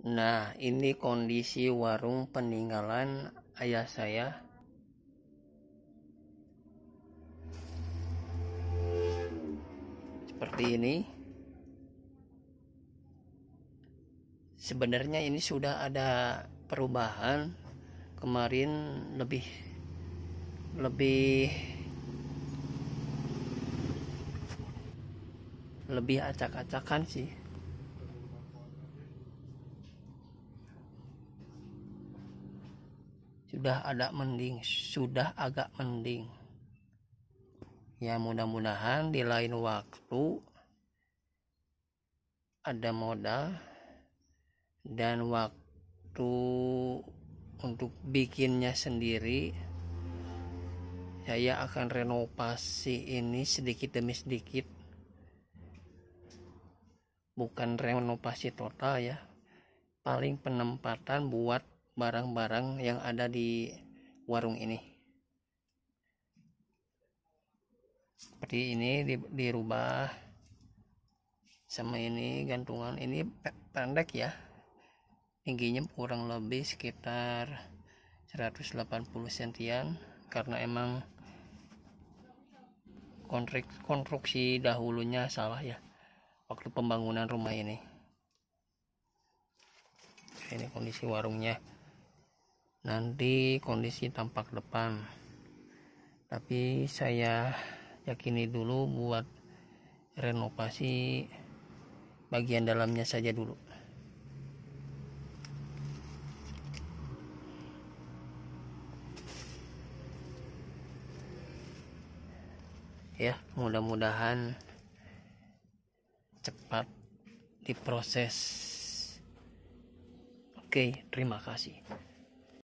Nah, ini kondisi warung peninggalan ayah saya. Seperti ini. Sebenarnya ini sudah ada perubahan. Kemarin lebih lebih lebih acak-acakan sih. sudah ada mending sudah agak mending ya mudah-mudahan di lain waktu ada modal dan waktu untuk bikinnya sendiri saya akan renovasi ini sedikit demi sedikit bukan renovasi total ya paling penempatan buat barang-barang yang ada di warung ini seperti ini di, dirubah sama ini gantungan ini pendek ya tingginya kurang lebih sekitar 180 sentian karena emang kontrik konstruksi dahulunya salah ya waktu pembangunan rumah ini ini kondisi warungnya nanti kondisi tampak depan tapi saya yakini dulu buat renovasi bagian dalamnya saja dulu ya mudah-mudahan cepat diproses oke terima kasih